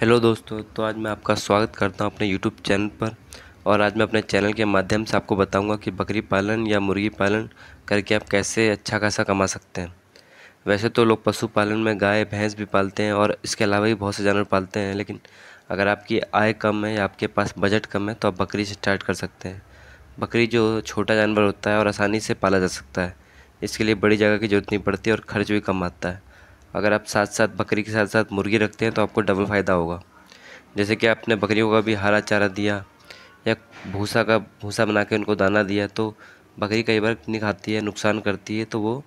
hello दोस्तों तो आज मैं आपका स्वागत करता हूं अपने यूट्यूब चैनल पर और आज मैं अपने चैनल के माध्यम से आपको बताऊंगा कि बकरी पालन या मुर्गी पालन करके आप कैसे अच्छा खासा कमा सकते हैं वैसे तो लोग पशु पालन में गाय भैंस भी पालते हैं और इसके अलावा भी बहुत से जानवर पालते हैं लेकिन अगर आपकी आय कम है या आपके पास बजट कम है तो आप बकरी से स्टार्ट कर सकते हैं बकरी जो छोटा जानवर होता है और आसानी से पाला जा सकता है इसके लिए बड़ी जगह की जरूरत नहीं पड़ती और खर्च भी कम आता है अगर आप साथ साथ बकरी के साथ साथ मुर्गी रखते हैं तो आपको डबल फ़ायदा होगा जैसे कि आपने बकरियों का भी हरा चारा दिया या भूसा का भूसा बना के उनको दाना दिया तो बकरी कई बार नहीं खाती है नुकसान करती है तो वो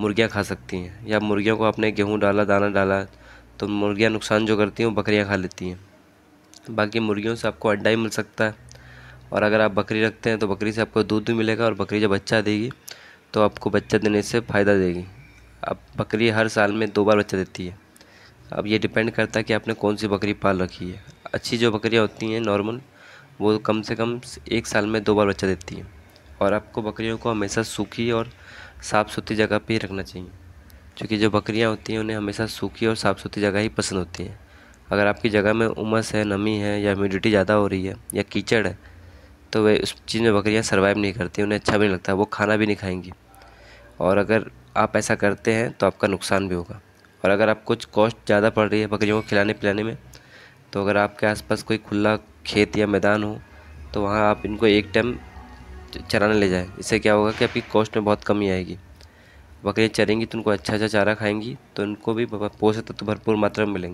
मुर्गियाँ खा सकती हैं या मुर्गियों को आपने गेहूँ डाला दाना डाला तो मुर्गियाँ नुकसान जो करती हैं वो बकरियाँ खा लेती हैं बाकी मुर्गियों से आपको अंडा ही मिल सकता है और अगर आप बकरी रखते हैं तो बकरी से आपको दूध भी मिलेगा और बकरी जब बच्चा देगी तो आपको बच्चा देने से फ़ायदा देगी अब बकरी हर साल में दो बार बच्चा देती है अब ये डिपेंड करता है कि आपने कौन सी बकरी पाल रखी है अच्छी जो बकरियाँ होती हैं नॉर्मल वो कम से कम एक साल में दो बार बच्चा देती हैं और आपको बकरियों को हमेशा सूखी और साफ़ सुथरी जगह पर ही रखना चाहिए क्योंकि जो बकरियाँ होती हैं उन्हें हमेशा सूखी और साफ़ सुथरी जगह ही पसंद होती हैं अगर आपकी जगह में उमस है नमी है या ह्यूमिडिटी ज़्यादा हो रही है या कीचड़ है तो वे उस चीज़ में बकरियाँ सर्वाइव नहीं करती उन्हें अच्छा भी नहीं लगता वो खाना भी नहीं खाएंगी और अगर आप ऐसा करते हैं तो आपका नुकसान भी होगा और अगर आप कुछ कॉस्ट ज़्यादा पड़ रही है बकरियों को खिलाने पिलाने में तो अगर आपके आसपास कोई खुला खेत या मैदान हो तो वहाँ आप इनको एक टाइम चराने ले जाएं इससे क्या होगा कि आपकी कॉस्ट में बहुत कमी आएगी बकरियाँ चरेंगी तो उनको अच्छा अच्छा चारा खाएंगी तो उनको भी पोषक तत्व भरपूर मात्रा में मिलेंगे